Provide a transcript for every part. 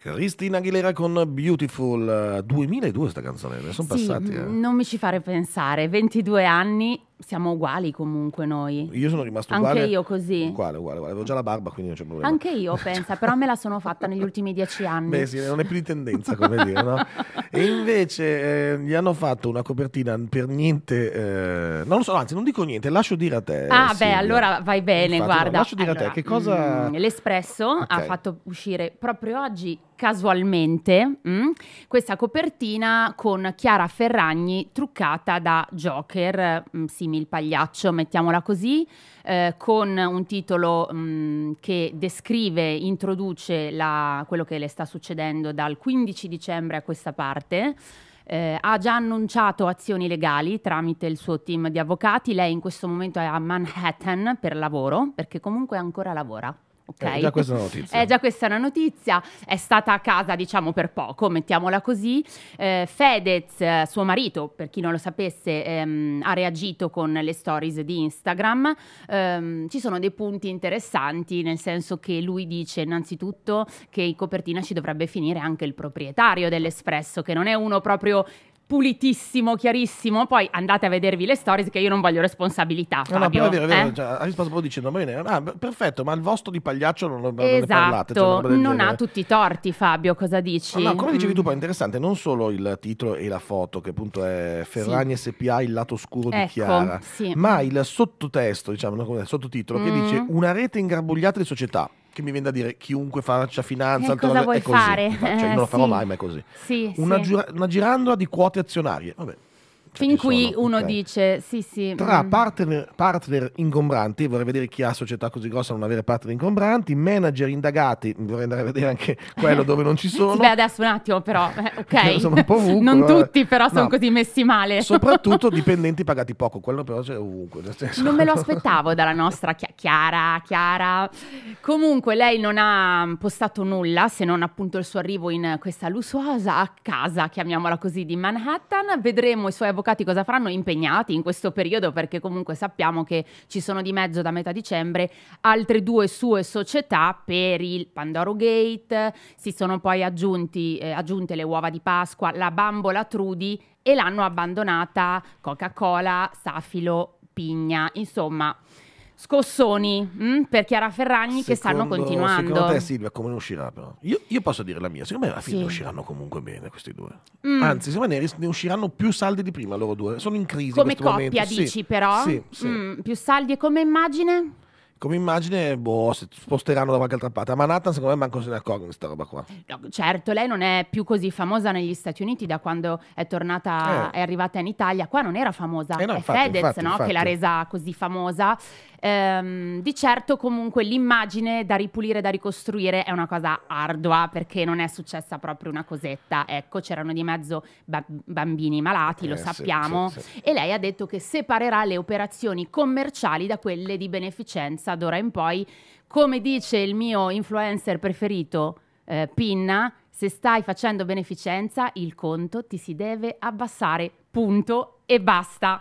Cristina Aguilera con Beautiful 2002 eh, sta canzone, ne sono sì, passati. Eh. Non mi ci fare pensare, 22 anni siamo uguali comunque noi. Io sono rimasto uguale. Anche io così. Uguale, uguale, uguale. Avevo già la barba, quindi non c'è problema. Anche io, pensa, però me la sono fatta negli ultimi dieci anni. Beh, sì, non è più di tendenza, come dire, no? E invece eh, gli hanno fatto una copertina per niente, eh, non lo so, anzi, non dico niente, lascio dire a te. Ah, Silvia. beh, allora vai bene, Infatti, guarda. No, lascio dire allora, a te, che cosa... Mh, mm, L'Espresso okay. ha fatto uscire proprio oggi casualmente mh, mm, questa copertina con Chiara Ferragni truccata da Joker, mh, mm, Jimmy il pagliaccio, mettiamola così, eh, con un titolo mh, mm, che descrive, introduce la, quello che le sta succedendo dal 15 dicembre a questa parte. Eh, ha già annunciato azioni legali tramite il suo team di avvocati. Lei in questo momento è a Manhattan per lavoro, perché comunque ancora lavora. Eh, okay. Eh, già questa è una notizia. Eh, già questa è una notizia. È stata a casa, diciamo, per poco, mettiamola così. Eh, Fedez, suo marito, per chi non lo sapesse, ehm, ha reagito con le stories di Instagram. Ehm, ci sono dei punti interessanti, nel senso che lui dice innanzitutto che in copertina ci dovrebbe finire anche il proprietario dell'Espresso, che non è uno proprio pulitissimo, chiarissimo. Poi andate a vedervi le stories che io non voglio responsabilità. No, no, però è vero, è vero. Eh? Cioè, ha risposto proprio dicendo: ma io ah, perfetto, ma il vostro di pagliaccio non lo esatto, parlate. Cioè, non ha tutti i torti, Fabio. Cosa dici? No, no come dicevi mm. tu, poi è interessante non solo il titolo e la foto, che appunto è Ferragni sì. SPA, il lato scuro ecco, di Chiara, sì. ma il sottotesto, diciamo, il sottotitolo, mm. che dice una rete ingarbugliata di società che mi viene da dire chiunque faccia finanza, eh, cosa vuoi è così. fare? Cioè, non lo eh, farò sì. mai, ma è così. Sì, una, sì. Gira- una girandola di quote azionarie. Vabbè. Cioè, fin qui uno okay. dice sì sì. Tra mm. partner, partner, ingombranti, vorrei vedere chi ha società così grossa non avere partner ingombranti, manager indagati, vorrei andare a vedere anche quello dove non ci sono. Beh adesso un attimo però, eh, ok. sono un po' ovunque, non vabbè. tutti però no. sono così messi male. Soprattutto dipendenti pagati poco, quello però c'è ovunque. Non me lo aspettavo dalla nostra Chiara, Chiara. Comunque lei non ha postato nulla se non appunto il suo arrivo in questa lussuosa casa, chiamiamola così, di Manhattan. Vedremo i suoi avvocati avvocati cosa faranno? Impegnati in questo periodo perché comunque sappiamo che ci sono di mezzo da metà dicembre altre due sue società per il Pandoro Gate, si sono poi aggiunti, eh, aggiunte le uova di Pasqua, la bambola Trudi e l'hanno abbandonata Coca-Cola, Safilo, Pigna, insomma scossoni mh, mm, per Chiara Ferragni secondo, che stanno continuando. Secondo te Silvia come ne uscirà però? Io, io, posso dire la mia, secondo me alla fine sì. usciranno comunque bene questi due. Mm. Anzi, secondo me ne usciranno più saldi di prima loro due, sono in crisi. Come in coppia momento. dici sì. però? Sì, sì. Mm, più saldi e come immagine? Come immagine, boh, si sposteranno da qualche altra parte. A Manhattan, secondo me, manco se ne accorgono questa roba qua. No, certo, lei non è più così famosa negli Stati Uniti da quando è tornata, eh. è arrivata in Italia. Qua non era famosa. Eh no, è infatti, Fedez, infatti, no? Infatti. Che l'ha resa così famosa. Ehm, di certo comunque l'immagine da ripulire, da ricostruire è una cosa ardua perché non è successa proprio una cosetta. Ecco, c'erano di mezzo ba- bambini malati, eh, lo sappiamo, sì, sì, sì. e lei ha detto che separerà le operazioni commerciali da quelle di beneficenza d'ora in poi. Come dice il mio influencer preferito, eh, Pinna, se stai facendo beneficenza, il conto ti si deve abbassare, punto e basta.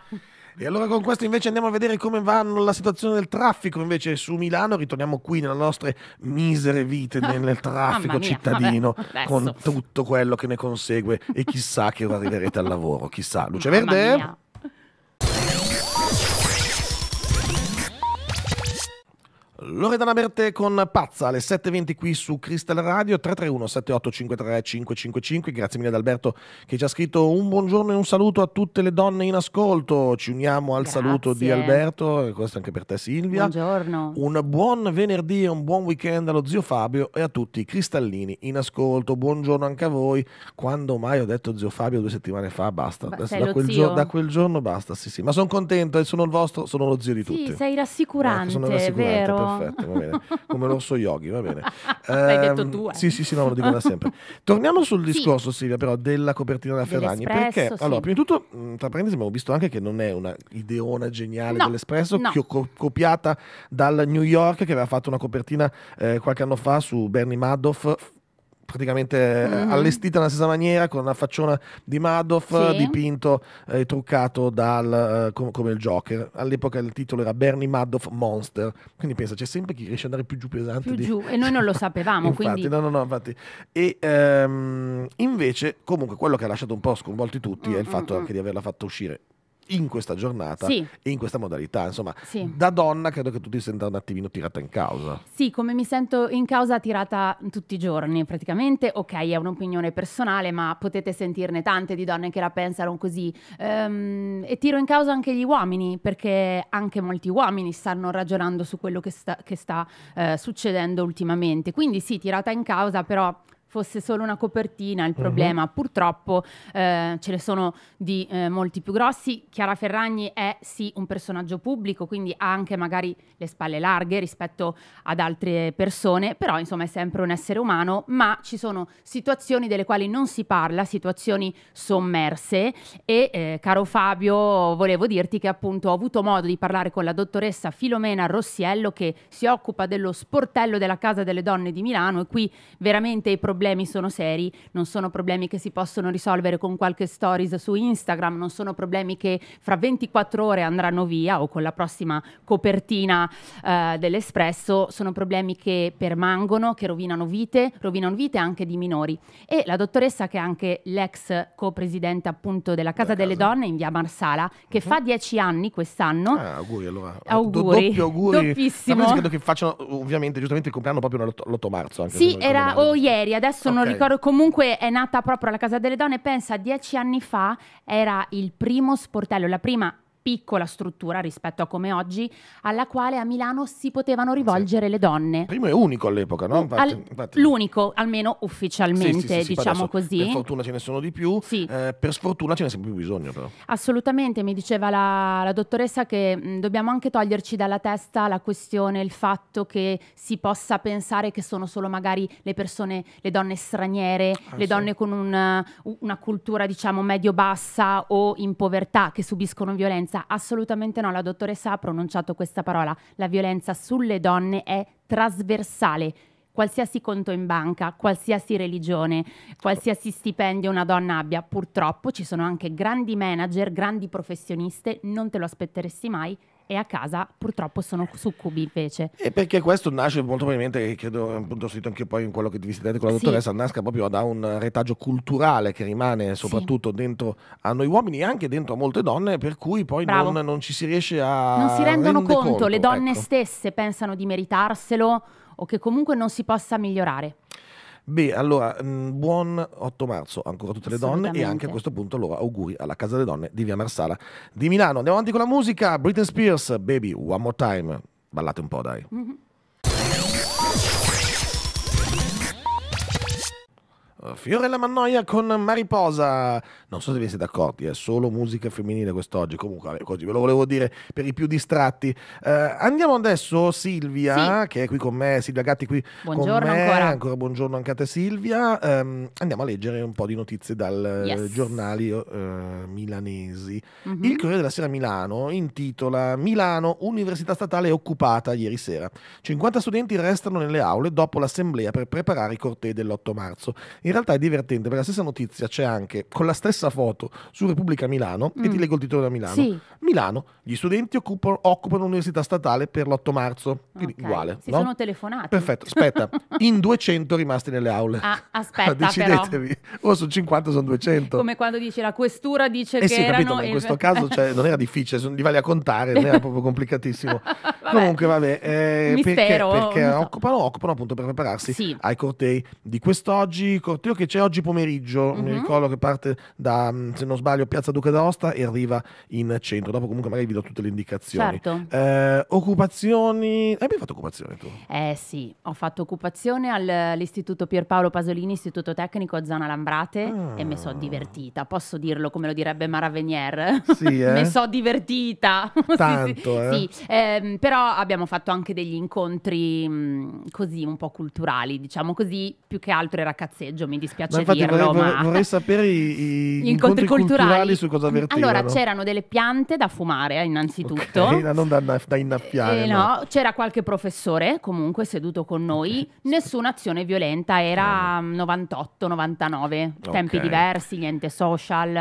E allora con questo invece andiamo a vedere come va la situazione del traffico invece su Milano, ritorniamo qui nelle nostre misere vite ah, nel traffico mia, cittadino vabbè, con tutto quello che ne consegue e chissà che ora arriverete al lavoro, chissà. Luce Mamma Verde? Mia. Loredana Bertè con Pazza alle 7.20 qui su Crystal Radio 331 7853 555 grazie mille ad Alberto che ci ha scritto un buongiorno e un saluto a tutte le donne in ascolto ci uniamo al grazie. saluto di Alberto e questo anche per te Silvia buongiorno un buon venerdì e un buon weekend allo zio Fabio e a tutti i cristallini in ascolto buongiorno anche a voi quando mai ho detto zio Fabio due settimane fa basta ba- da, quel gio- da, quel giorno basta sì sì ma sono contento e sono il vostro sono lo zio di sì, tutti sei rassicurante, ecco, sono rassicurante vero perfetto, va bene. Come l'orso yogi, va bene. L'hai detto ehm, tu, eh. Sì, sì, sì, no, lo dico da sempre. Torniamo sul discorso, sì. Silvia, però, della copertina da Ferragni. Perché, sì. allora, prima di tutto, tra parentesi, abbiamo visto anche che non è una ideona geniale no, dell'Espresso, no. Co- copiata dal New York, che aveva fatto una copertina eh, qualche anno fa su Bernie Madoff, praticamente eh, mm-hmm. allestita nella stessa maniera con una facciona di Madoff sì. dipinto e eh, truccato dal, eh, com- come il Joker. All'epoca il titolo era Bernie Madoff Monster, quindi pensa c'è sempre chi riesce ad andare più giù pesante. Più di... giù e noi non lo sapevamo. infatti, quindi... no, no, no, infatti. E ehm, invece comunque quello che ha lasciato un po' sconvolti tutti mm-hmm. è il mm, fatto mm, anche mm. di averla fatta uscire in questa giornata sì. e in questa modalità. Insomma, sì. da donna credo che tu ti senta un attimino tirata in causa. Sì, come mi sento in causa tirata tutti i giorni praticamente. Ok, è un'opinione personale, ma potete sentirne tante di donne che la pensano così. Um, e tiro in causa anche gli uomini, perché anche molti uomini stanno ragionando su quello che sta, che sta uh, succedendo ultimamente. Quindi sì, tirata in causa, però fosse solo una copertina il mhm. problema. Uh-huh. Purtroppo eh, ce ne sono di eh, molti più grossi. Chiara Ferragni è sì un personaggio pubblico, quindi ha anche magari le spalle larghe rispetto ad altre persone, però insomma è sempre un essere umano, ma ci sono situazioni delle quali non si parla, situazioni sommerse e eh, caro Fabio volevo dirti che appunto ho avuto modo di parlare con la dottoressa Filomena Rossiello che si occupa dello sportello della Casa delle Donne di Milano e qui veramente i problemi problemi sono seri, non sono problemi che si possono risolvere con qualche stories su Instagram, non sono problemi che fra 24 ore andranno via o con la prossima copertina eh, dell'Espresso, sono problemi che permangono, che rovinano vite, rovinano vite anche di minori. E la dottoressa che è anche l'ex co-presidente appunto della Casa della delle Donne in via Marsala, che uh mhm. -huh. fa 10 anni quest'anno. Ah, auguri allora. Auguri. Do- auguri. Doppissimo. credo che facciano ovviamente giustamente il compleanno proprio l'8 marzo. Anche, sì, era o ieri, adesso adesso okay. non ricordo, comunque è nata proprio alla Casa delle Donne, pensa, dieci anni fa era il primo sportello, la prima piccola struttura rispetto a come oggi, alla quale a Milano si potevano rivolgere sì. le donne. Primo e unico all'epoca, no? Infatti, Al, infatti... L'unico, almeno ufficialmente, sì, sì, diciamo così. Per fortuna ce ne sono di più, eh, per sfortuna ce ne sempre più bisogno però. Assolutamente, mi diceva la, la dottoressa che mh, mm, dobbiamo anche toglierci dalla testa la questione, il fatto che si possa pensare che sono solo magari le persone, le donne straniere, ah, le donne con una, una cultura diciamo medio-bassa o in povertà che subiscono violenza violenza? Assolutamente no, la dottoressa ha pronunciato questa parola. La violenza sulle donne è trasversale. Qualsiasi conto in banca, qualsiasi religione, qualsiasi stipendio una donna abbia, purtroppo ci sono anche grandi manager, grandi professioniste, non te lo aspetteresti mai, e a casa purtroppo sono succubi invece. E perché questo nasce molto probabilmente, credo appunto ho scritto anche poi in quello che vi siete con la sì. dottoressa, nasca proprio da un retaggio culturale che rimane soprattutto sì. dentro a noi uomini e anche dentro a molte donne, per cui poi non, non, ci si riesce a... Non si rendono conto, conto, le donne ecco. stesse pensano di meritarselo o che comunque non si possa migliorare. Beh, allora, mm, buon 8 marzo ancora a tutte le donne e anche a questo punto allora auguri alla Casa delle Donne di Via Marsala di Milano. Andiamo avanti con la musica, Britney Spears, Baby, One More Time, ballate un po' dai. Mm-hmm. Eh, Fiorella Mannoia con Mariposa. Non so se vi siete accorti, è solo musica femminile quest'oggi. Comunque, così ve lo volevo dire per i più distratti. Eh, andiamo adesso, Silvia, sì. che è qui con me. Silvia Gatti, qui buongiorno con me. Ancora. ancora buongiorno anche a te, Silvia. Eh, andiamo a leggere un po' di notizie dal eh, yes. giornali eh, milanesi. Mm-hmm. Il Corriere della Sera Milano intitola Milano, Università Statale occupata ieri sera. 50 studenti restano nelle aule dopo l'assemblea per preparare i cortei dell'8 marzo. In realtà è divertente perché la stessa notizia c'è anche con la stessa foto su Repubblica Milano mm. e ti mm. leggo il titolo da Milano. Sì. Milano, gli studenti occupano, occupano l'università statale per l'8 marzo, quindi okay. uguale. Si no? sono telefonati. Perfetto, aspetta, in 200 rimasti nelle aule. Ah, aspetta Decidetevi, però. o su 50 sono 200. Come quando dici la questura dice eh che sì, capito, ma in questo caso cioè, non era difficile, sono, li vale a contare, non era proprio complicatissimo. vabbè. Comunque vabbè, eh, Mistero, perché, perché so. occupano, occupano appunto per prepararsi sì. ai cortei di quest'oggi, cortei corteo che c'è oggi pomeriggio, mm-hmm. mi ricordo che parte da, mm, se non sbaglio, Piazza Duca d'Aosta e arriva in centro. Dopo comunque magari vi do tutte le indicazioni. Certo. Eh, occupazioni, hai mai fatto occupazione tu? Eh sì, ho fatto occupazione all'Istituto Pierpaolo Pasolini, Istituto Tecnico a Zona Lambrate ah. e mi sono ah. divertita, posso dirlo come lo direbbe Mara Venier? Sì, eh? mi sono divertita. Tanto, sì, sì. Eh? sì. Ehm, però abbiamo fatto anche degli incontri mh, mm, così un po' culturali, diciamo così, più che altro era cazzeggio mi dispiace ma infatti, dirlo. Vorrei, ma... vorrei sapere i, i incontri, incontri culturali. culturali. su cosa vertevano. Allora, c'erano delle piante da fumare, eh, innanzitutto. Okay, non da, da innaffiare. Eh, no. no. c'era qualche professore comunque seduto con noi. Nessuna azione violenta, era 98, 99, okay. tempi diversi, niente social.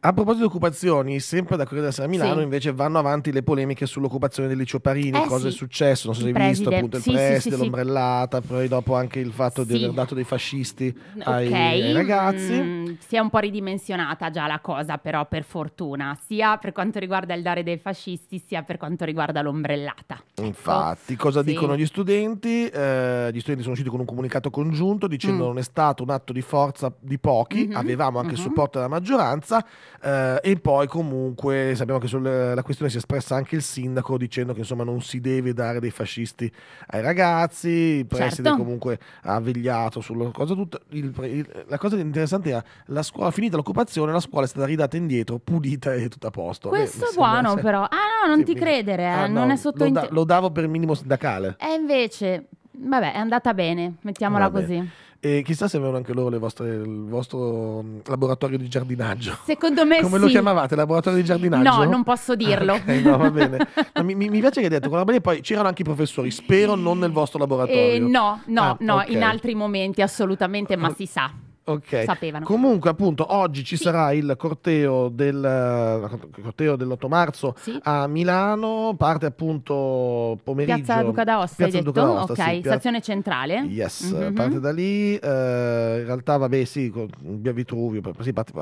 A proposito di occupazioni, sempre da Corriere della Sera Milano sì. invece vanno avanti le polemiche sull'occupazione del liceo Parini, eh, cosa sì. è successo, non so se hai visto appunto il sì, preside, l'ombrellata, poi dopo anche il fatto di aver dato dei fascisti no, ai, ai, ragazzi. Mm, si è un po' ridimensionata già la cosa, però, per fortuna, sia per quanto riguarda il dare dei fascisti, sia per quanto riguarda l'ombrellata. Ecco. Infatti, cosa sì. dicono gli studenti? Eh, gli studenti sono usciti con un comunicato congiunto dicendo mm. non è stato un atto di forza di pochi, mm-hmm. avevamo anche mm-hmm. supporto della maggioranza eh, e poi comunque sappiamo che sulla questione si è espressa anche il sindaco dicendo che insomma non si deve dare dei fascisti ai ragazzi, il preside certo. comunque ha vegliato sulla cosa tutta, il, cioè, il, la cosa interessante è la scuola, finita l'occupazione, la scuola è stata ridata indietro, pulita e tutto a posto. Questo è buono sempre... però. Ah no, non sì, ti mi... credere, ah, eh, non no, è sotto... Lo, da, lo davo per minimo sindacale. E eh, invece, vabbè, è andata bene, mettiamola Vabbè. così. E chissà se avevano anche loro vostre, il vostro mm, laboratorio di giardinaggio. Secondo me Come sì. lo chiamavate? Laboratorio di giardinaggio? No, non posso dirlo. okay, no, va bene. No, mi, mi, piace che hai detto quella bene. Poi c'erano anche i professori, spero non nel vostro laboratorio. Eh, no, no, ah, no, okay. in altri momenti assolutamente, ma si sa. Ok. Sapevano. Comunque, appunto, oggi ci sì. sarà il corteo, del, corteo dell'8 marzo sì. a Milano, parte appunto pomeriggio. Piazza Duca d'Aosta, Piazza hai detto? D'Aosta, ok, sì, stazione centrale. Yes, mm-hmm. parte da lì, eh, in realtà vabbè sì, con via Vitruvio, sì, parte,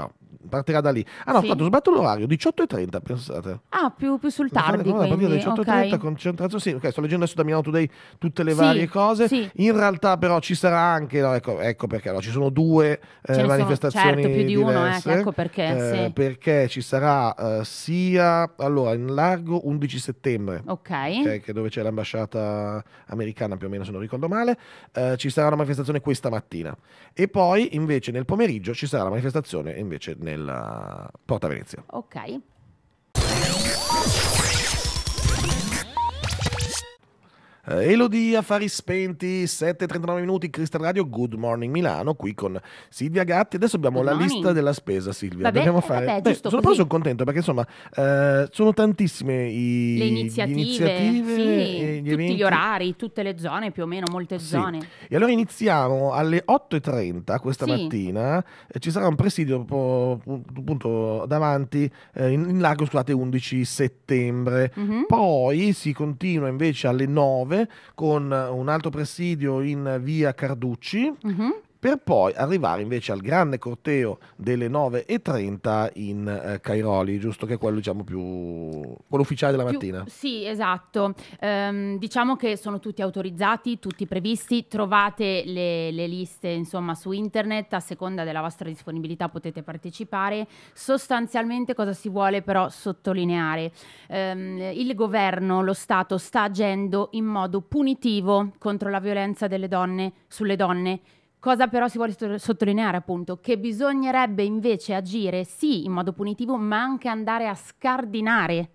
partirà da lì. Ah no, sì. Fatto, sbatto l'orario, 18.30 pensate. Ah, più, più sul tardi quindi, partita 18.30, okay. concentrazione, sì, ok, sto leggendo adesso da Milano Today tutte le varie cose. In realtà però ci sarà anche, no, ecco, ecco perché, no, ci sono due due eh, manifestazioni certo, più di diverse, uno, eh, ecco perché, eh, sì. perché ci sarà eh, sia allora in largo 11 settembre okay. che, che dove c'è l'ambasciata americana più o meno se non ricordo male eh, ci sarà una manifestazione questa mattina e poi invece nel pomeriggio ci sarà la manifestazione invece nella Porta Venezia ok Eh, Elodie, affari spenti, 7.39 minuti, Crystal Radio, Good Morning Milano, qui con Silvia Gatti. Adesso abbiamo Good la morning. lista della spesa, Silvia. Vabbè, Dobbiamo eh, fare... Vabbè, Beh, sono, sono contento perché insomma eh, sono tantissime i... le iniziative, iniziative sì, gli tutti eventi. gli orari, tutte le zone più o meno, molte sì. zone. E allora iniziamo alle 8.30 questa sì. mattina, eh, ci sarà un presidio appunto davanti in, largo, scusate, 11 settembre. Mm-hmm. Poi si continua invece alle 9 con un altro presidio in via Carducci, uh-huh per poi arrivare invece al grande corteo delle 9.30 in eh, Cairoli, giusto che è quello diciamo più quello ufficiale della mattina. sì, esatto. Ehm, diciamo che sono tutti autorizzati, tutti previsti, trovate le, le, liste insomma su internet, a seconda della vostra disponibilità potete partecipare. Sostanzialmente cosa si vuole però sottolineare? Ehm, il governo, lo Stato sta agendo in modo punitivo contro la violenza delle donne sulle donne Cosa però si vuole sottolineare appunto? Che bisognerebbe invece agire sì in modo punitivo, ma anche andare a scardinare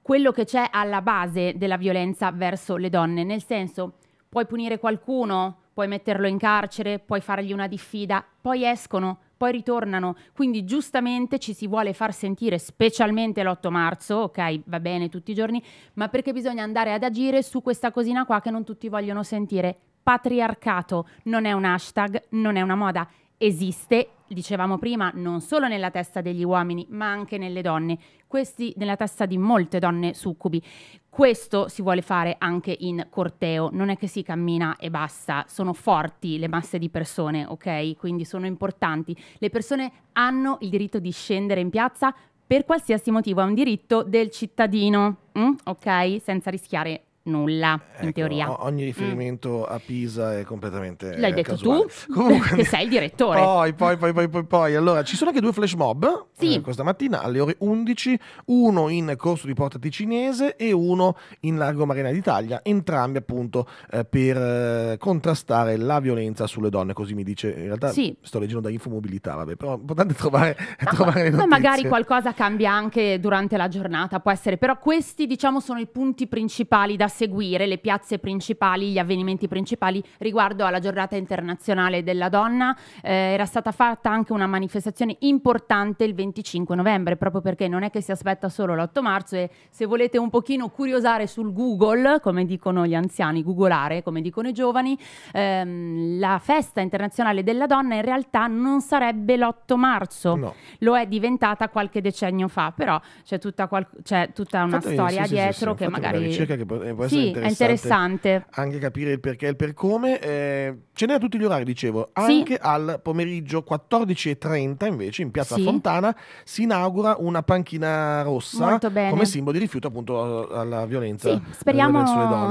quello che c'è alla base della violenza verso le donne, nel senso puoi punire qualcuno, puoi metterlo in carcere, puoi fargli una diffida, poi escono, poi ritornano. Quindi giustamente ci si vuole far sentire, specialmente l'8 marzo, ok, va bene tutti i giorni, ma perché bisogna andare ad agire su questa cosina qua che non tutti vogliono sentire patriarcato non è un hashtag, non è una moda, esiste, dicevamo prima, non solo nella testa degli uomini, ma anche nelle donne, questi nella testa di molte donne succubi. Questo si vuole fare anche in corteo, non è che si cammina e basta, sono forti le masse di persone, ok? Quindi sono importanti. Le persone hanno il diritto di scendere in piazza per qualsiasi motivo, è un diritto del cittadino, mm? ok? Senza rischiare nulla, ecco, in teoria. Ogni mm. riferimento mm. a Pisa è completamente L'hai detto casuale. tu, Comunque, che sei il direttore. Poi, poi, poi, poi, poi, poi. Allora, ci sono anche due flash mob sì. eh, questa mattina alle ore 11, uno in corso di Porta Ticinese e uno in Largo Marina d'Italia, entrambi appunto eh, per eh, contrastare la violenza sulle donne, così mi dice, in realtà sì. sto leggendo da Infomobilità, vabbè, però è importante trovare, ma, trovare le notizie. magari qualcosa cambia anche durante la giornata, può essere, però questi diciamo sono i punti principali da seguire le piazze principali, gli avvenimenti principali riguardo alla giornata internazionale della donna. Eh, era stata fatta anche una manifestazione importante il 25 novembre, proprio perché non è che si aspetta solo l'8 marzo e se volete un pochino curiosare sul Google, come dicono gli anziani, googolare, come dicono i giovani, ehm, la festa internazionale della donna in realtà non sarebbe l'8 marzo, no. lo è diventata qualche decennio fa, però c'è tutta, qual- c'è tutta una Infatti, storia sì, dietro sì, sì, che magari... Una ricerca che eh, può questo sì, è, interessante. è, interessante. Anche capire il perché e il per come. Eh, ce n'è a tutti gli orari, dicevo. Anche sì. al pomeriggio 14.30 invece in Piazza sì. Fontana si inaugura una panchina rossa come simbolo di rifiuto appunto alla violenza. Sì, speriamo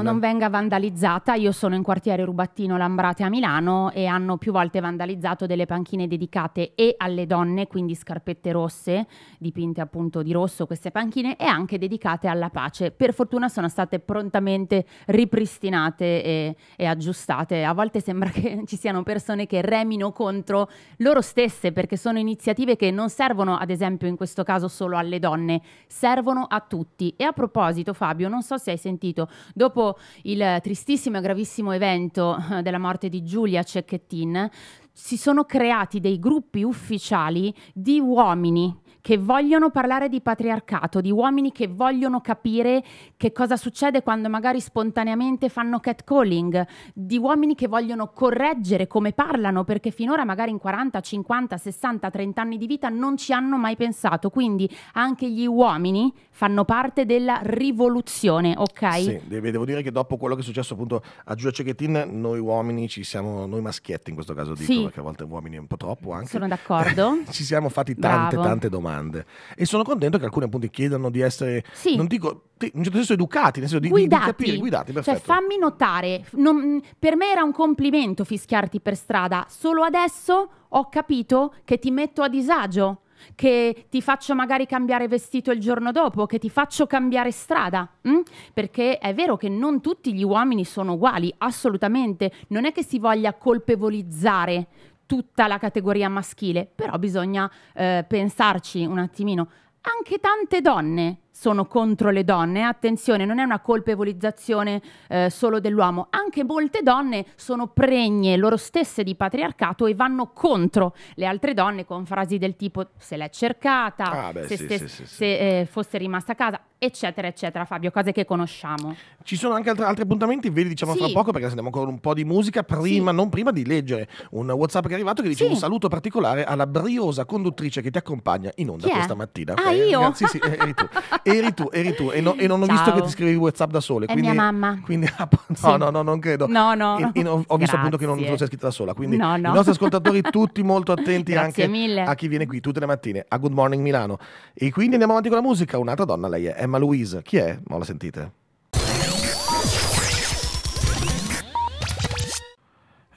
non venga vandalizzata. Io sono in quartiere Rubattino Lambrate a Milano e hanno più volte vandalizzato delle panchine dedicate e alle donne, quindi scarpette rosse, dipinte appunto di rosso queste panchine, e anche dedicate alla pace. Per fortuna sono state prontamente sicuramente ripristinate e, e, aggiustate. A volte sembra che ci siano persone che remino contro loro stesse perché sono iniziative che non servono, ad esempio in questo caso, solo alle donne, servono a tutti. E a proposito, Fabio, non so se hai sentito, dopo il tristissimo e gravissimo evento eh, della morte di Giulia Cecchettin, si sono creati dei gruppi ufficiali di uomini che vogliono parlare di patriarcato, di uomini che vogliono capire che cosa succede quando magari spontaneamente fanno catcalling, di uomini che vogliono correggere come parlano perché finora magari in 40, 50, 60, 30 anni di vita non ci hanno mai pensato. Quindi anche gli uomini fanno parte della rivoluzione, ok? Sì, devo dire che dopo quello che è successo appunto a Giulia Cecchettin, noi uomini ci siamo, noi maschietti in questo caso dico, sì. perché a volte uomini è un po' troppo anche. Sono d'accordo. ci siamo fatti tante Bravo. tante domande domande e sono contento che alcuni appunto chiedano di essere, sì. non dico, in un certo senso educati, nel senso di, guidati. di, capire, guidati, cioè, perfetto. Cioè fammi notare, non, per me era un complimento fischiarti per strada, solo adesso ho capito che ti metto a disagio, che ti faccio magari cambiare vestito il giorno dopo, che ti faccio cambiare strada, mh? Mm? perché è vero che non tutti gli uomini sono uguali, assolutamente, non è che si voglia colpevolizzare tutta la categoria maschile, però bisogna eh, pensarci un attimino. Anche tante donne sono contro le donne, attenzione, non è una colpevolizzazione eh, solo dell'uomo, anche molte donne sono pregne loro stesse di patriarcato e vanno contro le altre donne con frasi del tipo se l'è cercata, ah, beh, se, sì, se, sì, sì, se eh, fosse rimasta a casa, eccetera, eccetera, Fabio, cose che conosciamo. Ci sono anche altri, altri appuntamenti, ve li diciamo fra poco perché andiamo ancora un po' di musica, prima, non prima di leggere un WhatsApp che è arrivato che dice un saluto particolare alla briosa conduttrice che ti accompagna in onda questa mattina. Ah, eh, io? Ragazzi, sì, eh, eri tu. Eri tu, eri tu. E, no, e non ho Ciao. visto che ti scrivi WhatsApp da sole. È quindi, mia mamma. Quindi, ah, no, no, no, non credo. No, no. E, e ho, ho visto appunto che non te sei scritta da sola. Quindi no, no. i nostri ascoltatori tutti molto attenti anche mille. a chi viene qui tutte le mattine a Good Morning Milano. E quindi andiamo avanti con la musica. Un'altra donna, lei è Emma Louise. Chi è? Ma la sentite.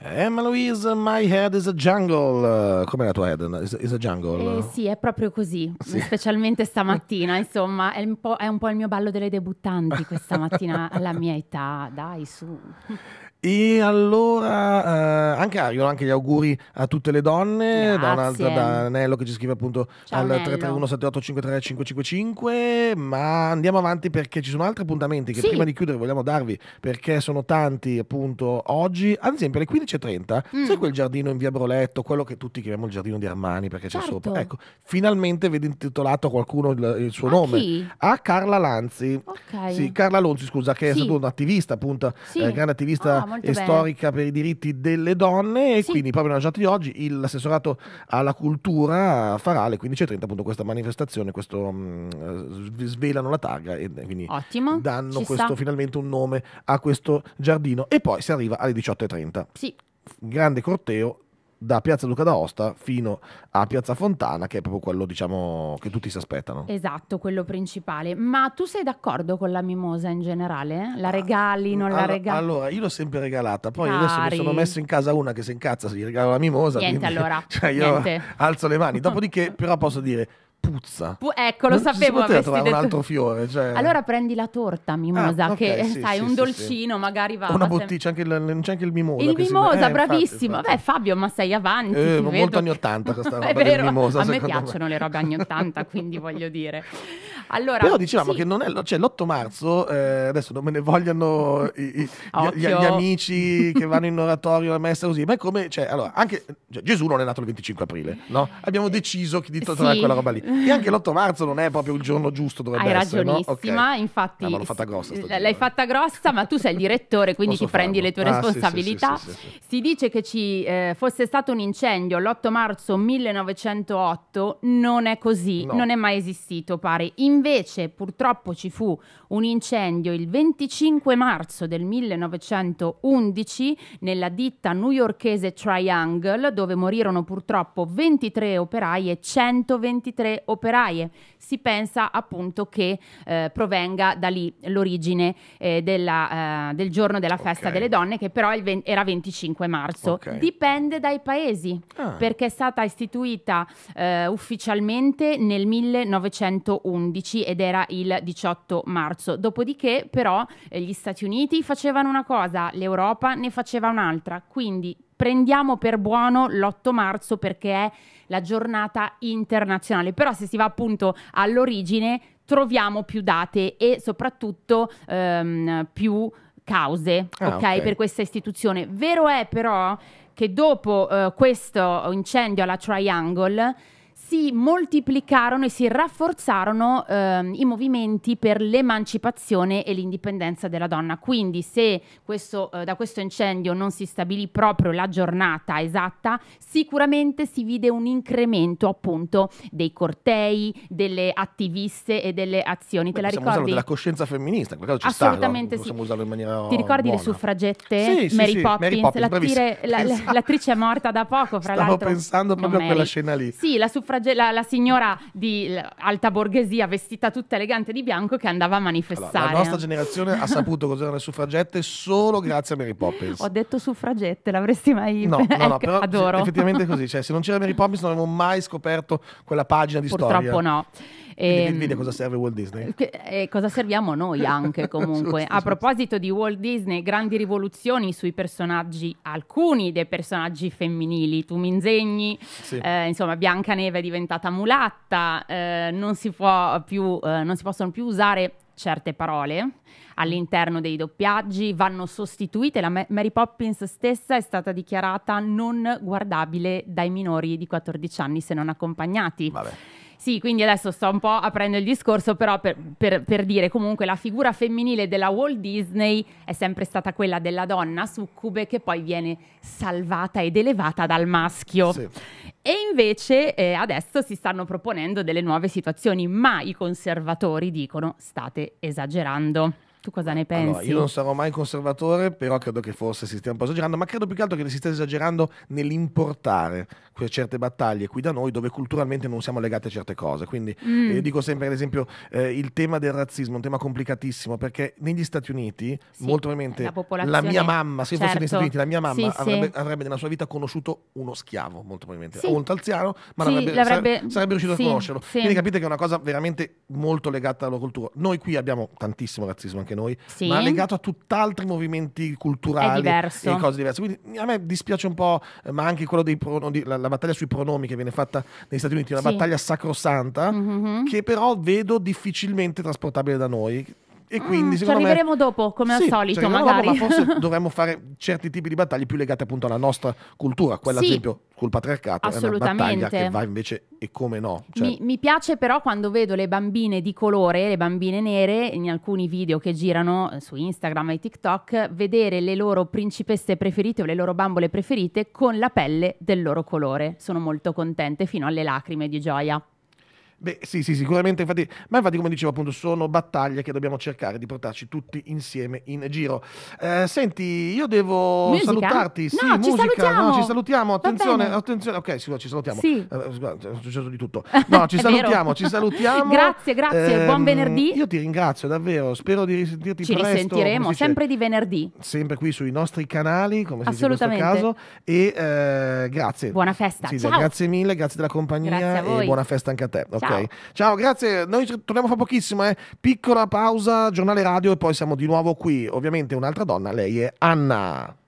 Emma eh, Louise, my head is a jungle. Come la tua head? Is, is a jungle? Eh, sì, è proprio così, sì. specialmente stamattina. Insomma, è un, è un po' il mio ballo delle debuttanti questa mattina alla mia età. Dai, su. E allora eh, anche arrivano anche gli auguri a tutte le donne, da, una, da, Anello che ci scrive appunto Ciao al 331-78533-555, ma andiamo avanti perché ci sono altri appuntamenti che sì. prima di chiudere vogliamo darvi perché sono tanti appunto oggi, ad esempio alle 15.30, mm. sai quel giardino in via Broletto, quello che tutti chiamiamo il giardino di Armani perché certo. c'è sopra, ecco, finalmente vedi intitolato a qualcuno il, il suo a nome, chi? a Carla Lanzi, okay. sì, Carla Lonzi scusa, che sì. è stata un'attivista appunto, sì. eh, grande attivista. Ah, e storica per i diritti delle donne e sì. quindi proprio nella giornata di oggi l'assessorato alla cultura farà alle 15.30 appunto questa manifestazione, questo mh, mm, eh, svelano la targa e eh, quindi Ottimo. danno questo, finalmente un nome a questo giardino e poi si arriva alle 18.30. Sì. Grande corteo da Piazza Duca d'Aosta fino a Piazza Fontana, che è proprio quello diciamo, che tutti si aspettano. Esatto, quello principale. Ma tu sei d'accordo con la mimosa in generale? La regali, non allora, la regali? Allora, io l'ho sempre regalata, poi Cari. adesso mi sono messo in casa una che si incazza, se gli regalo la mimosa. Niente quindi, allora, cioè io Niente. alzo le mani. Dopodiché però posso dire puzza. Pu- ecco, lo non sapevo. Si poteva un altro fiore. Cioè... Allora prendi la torta mimosa, ah, okay, che eh, sì, sai, sì, un sì, dolcino magari va. Una bottiglia, non c'è, anche il mimosa. Il mimosa, si... eh, bravissimo. Infatti, infatti. Beh, Fabio, ma sei avanti. Eh, molto anni 80 questa roba È vero, mimosa, a me piacciono me. le robe anni 80, quindi voglio dire. Allora, Però dicevamo sì. che non è, cioè, l'8 marzo, eh, adesso non me ne vogliano i, i, gli, gli, amici che vanno in oratorio, la messa così, ma è come, cioè, allora, anche cioè, Gesù non è nato il 25 aprile, no? Abbiamo eh, deciso di trovare sì. quella roba lì. E anche l'8 marzo non è proprio il giorno giusto, dovrebbe Hai essere, no? Okay. infatti. Eh, l'ho fatta grossa. L'hai giro. fatta grossa, ma tu sei il direttore, quindi Posso ti farlo. prendi le tue ah, responsabilità. Sì, sì, si dice che ci eh, fosse stato un incendio l'8 marzo 1908, non è così, no. non è mai esistito, pare. In invece purtroppo ci fu un incendio il 25 marzo del 1911 nella ditta newyorkese Triangle, dove morirono purtroppo 23 operai e 123 operaie. Si pensa appunto che eh, provenga da lì l'origine eh, della, eh, del giorno della festa okay. delle donne, che però era 25 marzo. Okay. Dipende dai paesi, ah. perché è stata istituita eh, ufficialmente nel 1911 2011 ed era il 18 marzo. Dopodiché però eh, gli Stati Uniti facevano una cosa, l'Europa ne faceva un'altra, quindi prendiamo per buono l'8 marzo perché è la giornata internazionale, però se si va appunto all'origine troviamo più date e soprattutto ehm, più cause, ah, okay, ok, per questa istituzione. Vero è però che dopo eh, questo incendio alla Triangle si moltiplicarono e si rafforzarono ehm, i movimenti per l'emancipazione e l'indipendenza della donna. Quindi se questo, eh, da questo incendio non si stabilì proprio la giornata esatta, sicuramente si vide un incremento appunto dei cortei, delle attiviste e delle azioni. Beh, Te la ricordi? Usarlo della coscienza femminista, in quel caso ci Assolutamente sta, no? sì. in maniera Ti ricordi buona. le suffragette? Sì, Mary, sì, Poppins, Mary Poppins l'attrice, l'attrice è morta da poco, fra Stavo l'altro. Stavo pensando proprio a quella scena lì. Sì, la suffragette fage- la, la, signora di alta borghesia vestita tutta elegante di bianco che andava a manifestare. Allora, la nostra generazione ha saputo cos'erano le suffragette solo grazie a Mary Poppins. Ho detto suffragette, l'avresti mai No, no, no, però ecco, adoro. effettivamente così, cioè se non c'era Mary Poppins non avevo mai scoperto quella pagina di Purtroppo storia. Purtroppo no. E, vedi, ehm, cosa serve Walt Disney. Eh, e eh, cosa serviamo noi anche comunque. giusto, A proposito di Walt Disney, grandi rivoluzioni sui personaggi, alcuni dei personaggi femminili. Tu mi insegni, sì. eh, insomma, Biancaneve è diventata mulatta, eh, non, si più, eh, non si possono più usare certe parole all'interno dei doppiaggi, vanno sostituite. La Mary Poppins stessa è stata dichiarata non guardabile dai minori di 14 anni se non accompagnati. Vabbè. Sì, quindi adesso sto un po' aprendo il discorso, però per, per, per dire comunque la figura femminile della Walt Disney è sempre stata quella della donna succube che poi viene salvata ed elevata dal maschio. Sì. E invece eh, adesso si stanno proponendo delle nuove situazioni, ma i conservatori dicono state esagerando. Tu cosa ne pensi? Allora, io non sarò mai conservatore, però credo che forse si stia un po' esagerando, ma credo più che altro che si stia esagerando nell'importare certe battaglie qui da noi dove culturalmente non siamo legati a certe cose. Quindi mm. eh, dico sempre, ad esempio, eh, il tema del razzismo, è un tema complicatissimo, perché negli Stati Uniti, sì, molto probabilmente, la, la, mia mamma, se certo. fosse negli Stati Uniti, la mia mamma sì, avrebbe, sì. avrebbe, nella sua vita conosciuto uno schiavo, molto probabilmente, o un talziano, ma l'avrebbe, l'avrebbe... Sarebbe, sarebbe, riuscito a conoscerlo. Quindi capite che è una cosa veramente molto legata alla cultura. Noi qui abbiamo tantissimo razzismo anche anche noi, sì. ma legato a tutt'altri movimenti culturali e cose diverse. Quindi a me dispiace un po', eh, ma anche quello dei pronomi, la, la, battaglia sui pronomi che viene fatta negli Stati Uniti, una sì. battaglia sacrosanta mm -hmm. che però vedo difficilmente trasportabile da noi. E quindi mm, ci arriveremo me... dopo, come sì, al solito, magari. Dopo, ma forse dovremmo fare certi tipi di battaglie più legate appunto alla nostra cultura, quella sì. ad esempio col patriarcato Assolutamente. che va invece e come no. Cioè... Mi, mi, piace però quando vedo le bambine di colore, le bambine nere, in alcuni video che girano su Instagram e TikTok, vedere le loro principesse preferite o le loro bambole preferite con la pelle del loro colore. Sono molto contente fino alle lacrime di gioia. Beh, sì, sì, sicuramente, infatti, ma infatti come dicevo appunto sono battaglie che dobbiamo cercare di portarci tutti insieme in giro. Eh, senti, io devo musica? salutarti, no, sì, ci musica, salutiamo. no, ci salutiamo, attenzione, attenzione, ok, sì, ci salutiamo. Sì. Eh, è successo di tutto. No, ci salutiamo, ci salutiamo. grazie, grazie, eh, buon venerdì. Io ti ringrazio davvero, spero di risentirti ci presto. Ci risentiremo sempre di venerdì. Sempre qui sui nostri canali, come si dice in questo caso e eh, grazie. Buona festa. Sì, Ciao. Grazie mille, grazie della compagnia grazie e buona festa anche a te. Ciao. Ciao. Ciao, grazie. Noi torniamo fra pochissimo. Eh. Piccola pausa, giornale radio e poi siamo di nuovo qui. Ovviamente un'altra donna, lei è Anna.